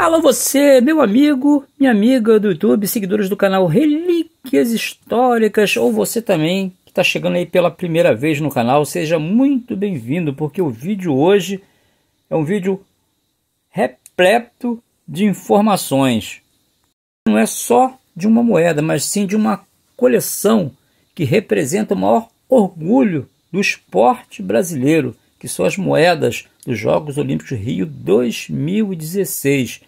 Alô você, meu amigo, minha amiga do YouTube, seguidores do canal Relíquias Históricas, ou você também que está chegando aí pela primeira vez no canal, seja muito bem-vindo, porque o vídeo hoje é um vídeo repleto de informações. Não é só de uma moeda, mas sim de uma coleção que representa o maior orgulho do esporte brasileiro, que são as moedas dos Jogos Olímpicos Rio 2016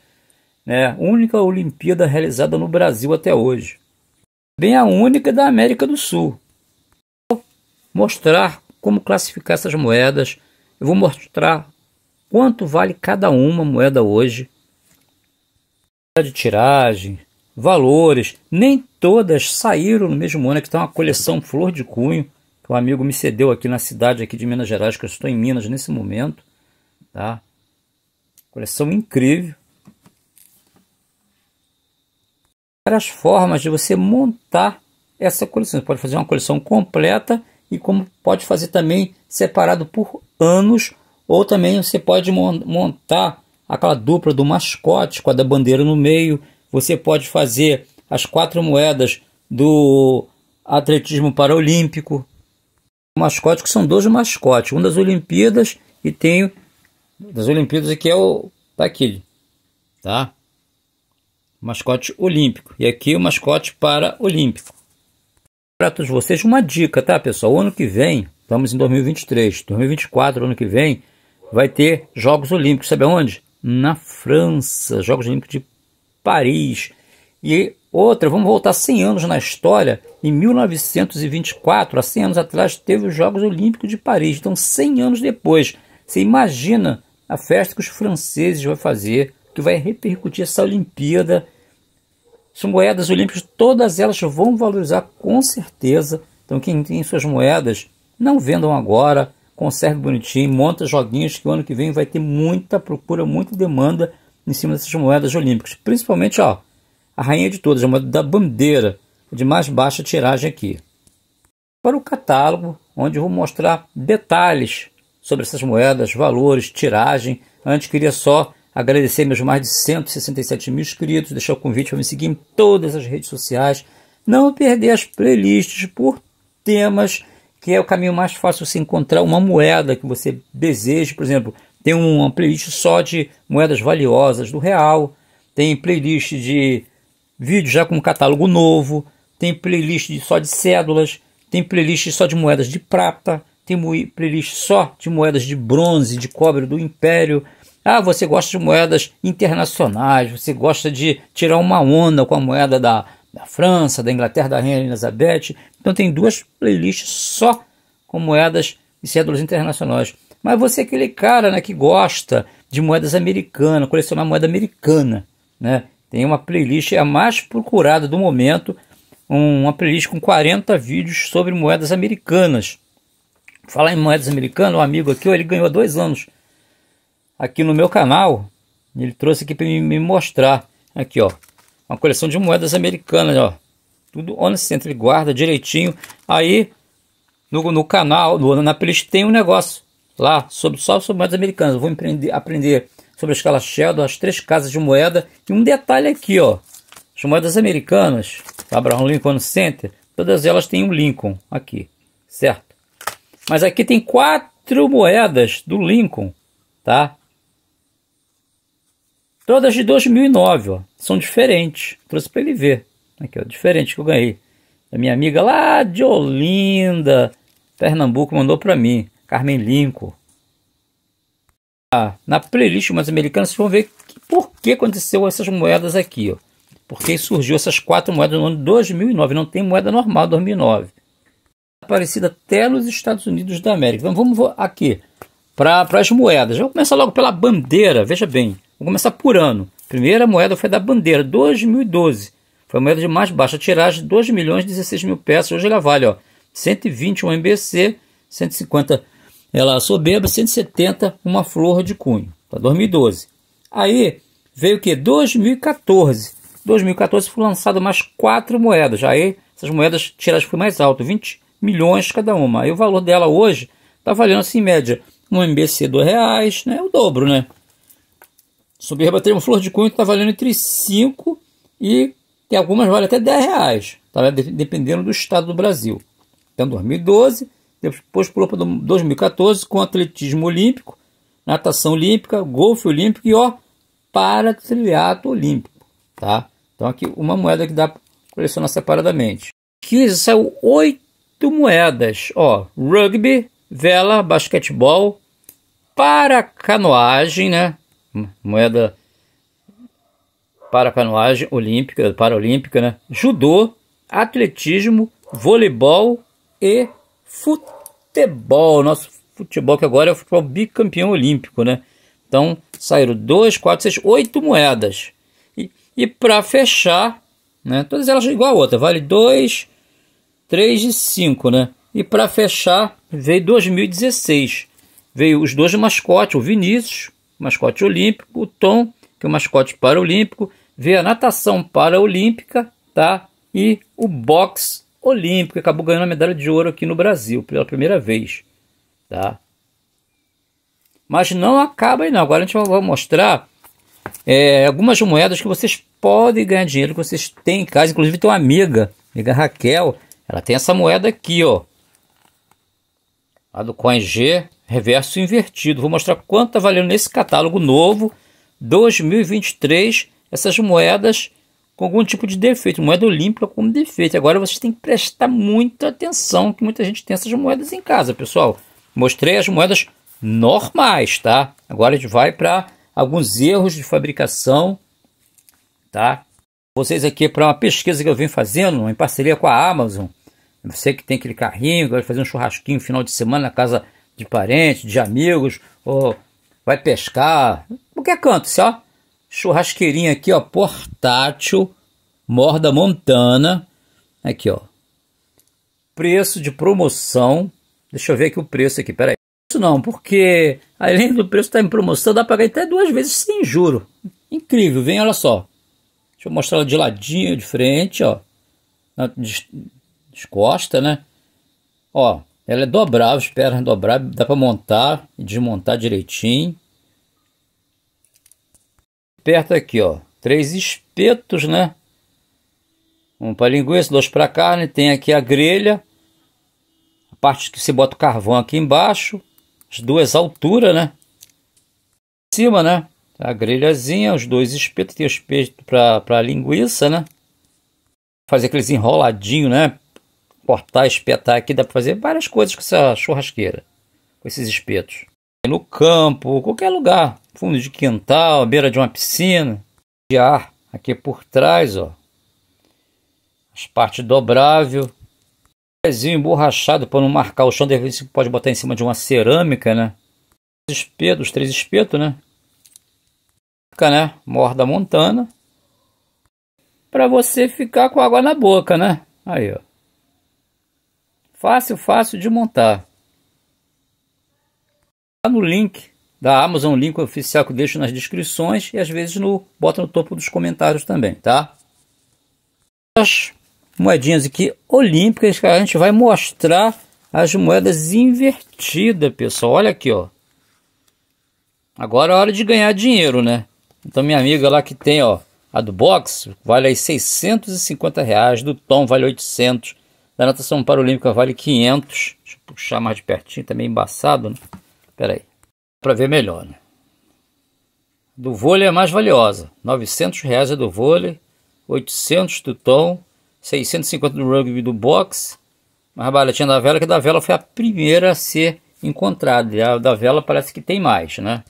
né? única Olimpíada realizada no Brasil até hoje. Bem a única da América do Sul. Vou mostrar como classificar essas moedas. Eu vou mostrar quanto vale cada uma moeda hoje. De tiragem, valores, nem todas saíram no mesmo ano, é que está uma coleção flor de cunho, que um amigo me cedeu aqui na cidade aqui de Minas Gerais, que eu estou em Minas nesse momento, tá? Coleção incrível. as formas de você montar essa coleção. Você pode fazer uma coleção completa e como pode fazer também separado por anos, ou também você pode montar aquela dupla do mascote com a da bandeira no meio. Você pode fazer as quatro moedas do atletismo paralímpico. O mascote que são dois mascotes, um das Olimpíadas e tem das Olimpíadas aqui é o daquele, tá? mascote olímpico. E aqui o mascote para olímpico. Para todos vocês, uma dica, tá, pessoal? O ano que vem, estamos em 2023, 2024, ano que vem, vai ter Jogos Olímpicos, sabe onde? Na França, Jogos Olímpicos de Paris. E outra, vamos voltar 100 anos na história, em 1924, há 100 anos atrás, teve os Jogos Olímpicos de Paris. Então, 100 anos depois, você imagina a festa que os franceses vão fazer que vai repercutir essa Olimpíada. São moedas olímpicas, todas elas vão valorizar com certeza. Então, quem tem suas moedas, não vendam agora, conserve bonitinho, monta joguinhos que o ano que vem vai ter muita procura, muita demanda em cima dessas moedas olímpicas. Principalmente, ó, a rainha de todas, a moeda da bandeira, de mais baixa tiragem aqui. Para o catálogo, onde eu vou mostrar detalhes sobre essas moedas, valores, tiragem. Antes queria só agradecer meus mais de 167 mil inscritos, deixar o convite para me seguir em todas as redes sociais, não perder as playlists por temas, que é o caminho mais fácil se encontrar uma moeda que você deseja, por exemplo, tem uma playlist só de moedas valiosas do real, tem playlist de vídeos já com catálogo novo, tem playlist só de cédulas, tem playlist só de moedas de prata, tem playlist só de moedas de bronze, de cobre do império, ah, você gosta de moedas internacionais, você gosta de tirar uma onda com a moeda da, da França, da Inglaterra, da Rainha Elizabeth. Então tem duas playlists só com moedas e cédulas internacionais. Mas você é aquele cara né, que gosta de moedas americanas, colecionar moeda americana. Né? Tem uma playlist, é a mais procurada do momento, uma playlist com 40 vídeos sobre moedas americanas. Falar em moedas americanas, um amigo aqui, ele ganhou há dois anos aqui no meu canal. Ele trouxe aqui para me mostrar. Aqui, ó. Uma coleção de moedas americanas, ó. Tudo honest center. Ele guarda direitinho. Aí, no, no canal, no, na playlist tem um negócio lá sobre só sobre moedas americanas. Eu vou empreender, aprender sobre a escala Sheldon, as três casas de moeda. E um detalhe aqui, ó. As moedas americanas, Abraham Lincoln Center, todas elas têm um Lincoln aqui, certo? Mas aqui tem quatro moedas do Lincoln, tá? Todas de 2009, ó, são diferentes. Trouxe para ele ver. Aqui, ó, diferente que eu ganhei. Da minha amiga lá de Olinda, Pernambuco, mandou para mim, Carmen Lincoln. Ah, na playlist mais americana, vocês vão ver que, por que aconteceu essas moedas aqui, ó. Porque surgiu essas quatro moedas no ano 2009, não tem moeda normal 2009. Aparecida até nos Estados Unidos da América. Então vamos aqui para as moedas. Vamos começar logo pela bandeira, veja bem. Vou começar por ano. primeira moeda foi da bandeira, 2012. Foi a moeda de mais baixa tiragem, 2 milhões e 16 mil peças. Hoje ela vale ó, um MBC, 150 ela soberba, 170 uma flor de cunho. Tá, 2012. Aí veio o que? 2014. 2014 foi lançado mais quatro moedas. Aí essas moedas tiragem foi mais alto, 20 milhões cada uma. Aí o valor dela hoje está valendo assim em média um MBC R$ reais, né? O dobro, né? Soberba tem uma flor de cunho está valendo entre 5 e tem algumas vale até 10 reais, tá? É dependendo do estado do Brasil. Então 2012, depois pulou para 2014 com atletismo olímpico, natação olímpica, golfe olímpico e ó, para triato olímpico, tá? Então aqui uma moeda que dá para colecionar separadamente. Aqui saiu oito moedas, ó, rugby, vela, basquetebol, para canoagem, né? moeda para canoagem olímpica, paralímpica, né? Judô, atletismo, voleibol e futebol. Nosso futebol que agora é o futebol bicampeão olímpico, né? Então saíram dois quatro seis oito moedas. E, e para fechar, né? Todas elas igual a outra, vale dois três e cinco né? E para fechar, veio 2016. Veio os dois mascotes, o Vinícius mascote olímpico, o Tom, que é o mascote paralímpico, vê a natação paraolímpica, tá? E o boxe olímpico, acabou ganhando a medalha de ouro aqui no Brasil pela primeira vez, tá? Mas não acaba aí não. Agora a gente vai mostrar é, algumas moedas que vocês podem ganhar dinheiro, que vocês têm em casa. Inclusive tem uma amiga, amiga Raquel, ela tem essa moeda aqui, ó. Lá do CoinG, reverso invertido. Vou mostrar quanto está valendo nesse catálogo novo, 2023, essas moedas com algum tipo de defeito, moeda olímpica com defeito. Agora vocês têm que prestar muita atenção, que muita gente tem essas moedas em casa, pessoal. Mostrei as moedas normais, tá? Agora a gente vai para alguns erros de fabricação, tá? Vocês aqui para uma pesquisa que eu venho fazendo em parceria com a Amazon. Você que tem aquele carrinho, vai fazer um churrasquinho final de semana na casa de parente, de amigos, ou vai pescar, qualquer canto, só churrasqueirinha aqui, ó, portátil, Morda Montana, aqui, ó. Preço de promoção. Deixa eu ver aqui o preço aqui, peraí. Isso não, porque além do preço estar tá em promoção, dá para ganhar até duas vezes sem juro. Incrível, vem, olha só. Deixa eu mostrar ela de ladinho, de frente, ó. De, de costa, né? Ó, ela é dobrável, as pernas dobráveis, dá para montar e desmontar direitinho. Perto aqui, ó, três espetos, né? Um para linguiça, dois para carne, tem aqui a grelha, a parte que você bota o carvão aqui embaixo, as duas alturas, né? Em cima, né? A grelhazinha, os dois espetos, tem o espeto para linguiça, né? Fazer aqueles enroladinhos, né? cortar, espetar aqui, dá para fazer várias coisas com essa churrasqueira, com esses espetos. No campo, qualquer lugar, fundo de quintal, beira de uma piscina, de ar aqui por trás, ó. As partes dobrável, pezinho emborrachado para não marcar o chão, de repente pode botar em cima de uma cerâmica, né? Os espetos, os três espetos, né? Fica, né? Morda montana. Para você ficar com água na boca, né? Aí, ó. Fácil, fácil de montar. Lá tá no link da Amazon, link oficial que eu deixo nas descrições e às vezes no bota no topo dos comentários também, tá? As moedinhas aqui olímpicas que a gente vai mostrar as moedas invertidas, pessoal. Olha aqui, ó. Agora é hora de ganhar dinheiro, né? Então minha amiga lá que tem, ó, a do box vale aí 650 reais, do Tom vale 800, da natação paralímpica vale 500. Deixa eu puxar mais de pertinho, também tá embaçado. Né? Pera aí, para ver melhor. Né? Do vôlei é mais valiosa. 900 reais é do vôlei, 800 do tom, 650 do rugby do boxe. Mas baratinha da vela, que da vela foi a primeira a ser encontrada. E a da vela parece que tem mais, né?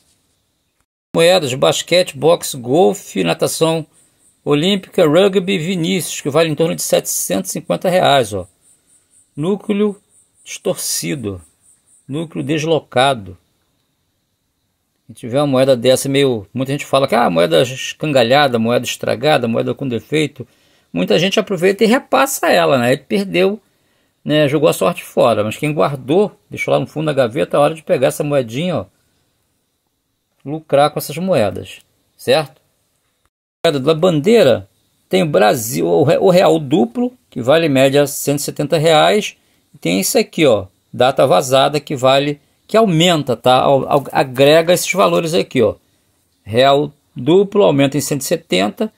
Moedas, basquete, boxe, golfe, natação olímpica, rugby, Vinícius, que vale em torno de 750 reais, ó núcleo distorcido, núcleo deslocado. Se tiver uma moeda dessa meio, muita gente fala que ah, moeda escangalhada, moeda estragada, moeda com defeito, muita gente aproveita e repassa ela, né? Ele perdeu, né? Jogou a sorte fora, mas quem guardou, deixou lá no fundo da gaveta, é hora de pegar essa moedinha, ó, lucrar com essas moedas, certo? A moeda da bandeira tem o Brasil, o real duplo, que vale média 170 reais. Tem isso aqui, ó, data vazada, que vale, que aumenta, tá? Agrega esses valores aqui, ó. Real duplo aumenta em 170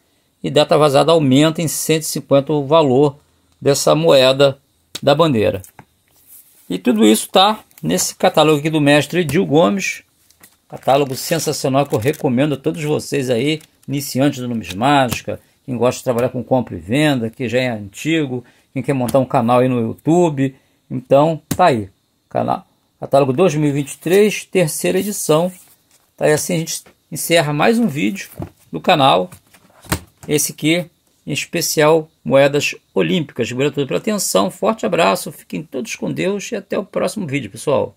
e data vazada aumenta em 150 o valor dessa moeda da bandeira. E tudo isso tá nesse catálogo aqui do mestre Edil Gomes. Catálogo sensacional que eu recomendo a todos vocês aí, iniciantes do numismática, quem gosta de trabalhar com compra e venda, que já é antigo, quem quer montar um canal aí no YouTube. Então, tá aí. Canal, catálogo 2023, terceira edição. Tá aí assim a gente encerra mais um vídeo do canal. Esse aqui em especial moedas olímpicas. Obrigado pela atenção, forte abraço, fiquem todos com Deus e até o próximo vídeo, pessoal.